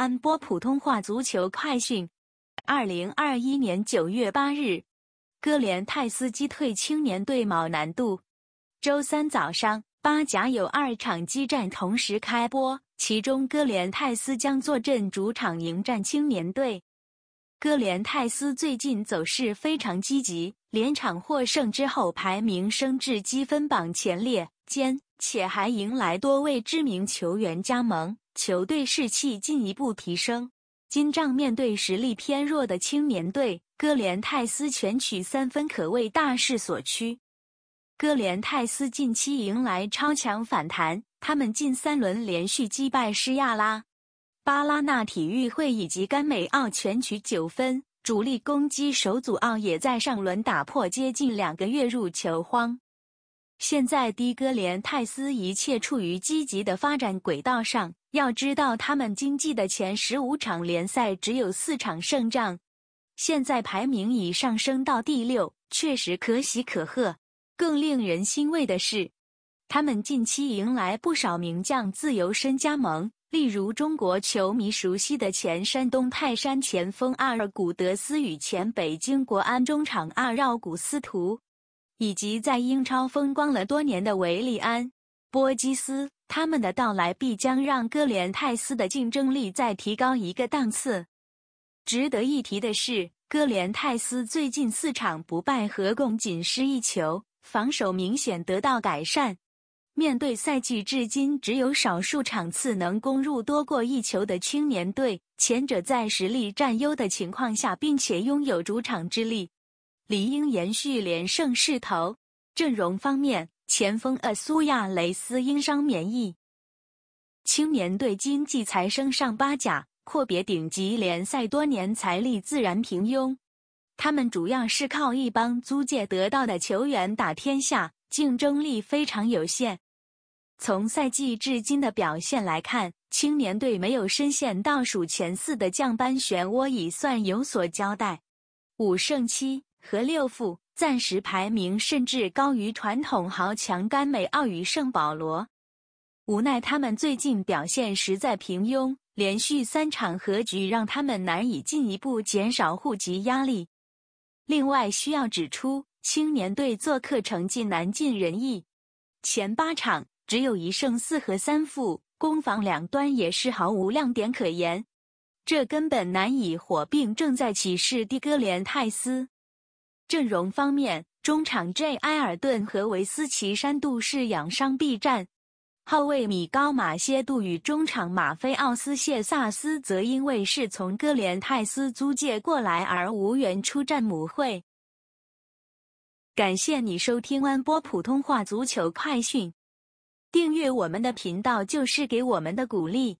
安播普通话足球快讯：二零二一年九月八日，哥连泰斯击退青年队。某难度，周三早上，巴甲有二场激战同时开播，其中哥连泰斯将坐镇主场迎战青年队。哥连泰斯最近走势非常积极，连场获胜之后排名升至积分榜前列间，且还迎来多位知名球员加盟。球队士气进一步提升。金帐面对实力偏弱的青年队，戈连泰斯全取三分可谓大势所趋。戈连泰斯近期迎来超强反弹，他们近三轮连续击败施亚拉、巴拉纳体育会以及甘美奥全取九分。主力攻击手组奥也在上轮打破接近两个月入球荒。现在的哥连泰斯一切处于积极的发展轨道上。要知道，他们经济的前十五场联赛只有四场胜仗，现在排名已上升到第六，确实可喜可贺。更令人欣慰的是，他们近期迎来不少名将自由身加盟，例如中国球迷熟悉的前山东泰山前锋阿尔古德斯与前北京国安中场阿绕古斯图。以及在英超风光了多年的维利安、波基斯，他们的到来必将让哥连泰斯的竞争力再提高一个档次。值得一提的是，哥连泰斯最近四场不败，合共仅失一球，防守明显得到改善。面对赛季至今只有少数场次能攻入多过一球的青年队，前者在实力占优的情况下，并且拥有主场之力。理应延续连胜势头。阵容方面，前锋厄苏亚雷斯因伤免疫，青年队经济才升上八甲，阔别顶级联赛多年，财力自然平庸。他们主要是靠一帮租借得到的球员打天下，竞争力非常有限。从赛季至今的表现来看，青年队没有深陷倒数前四的降班漩涡，已算有所交代。五胜七。和六副，暂时排名甚至高于传统豪强甘美奥与圣保罗，无奈他们最近表现实在平庸，连续三场和局让他们难以进一步减少户籍压力。另外需要指出，青年队做客成绩难尽人意，前八场只有一胜四和三负，攻防两端也是毫无亮点可言，这根本难以火并正在起势的哥连泰斯。阵容方面，中场 J 埃尔顿和维斯奇山度是养伤必战，后卫米高马歇度与中场马菲奥斯谢萨斯则因为是从哥连泰斯租借过来而无缘出战母会。感谢你收听安波普通话足球快讯，订阅我们的频道就是给我们的鼓励。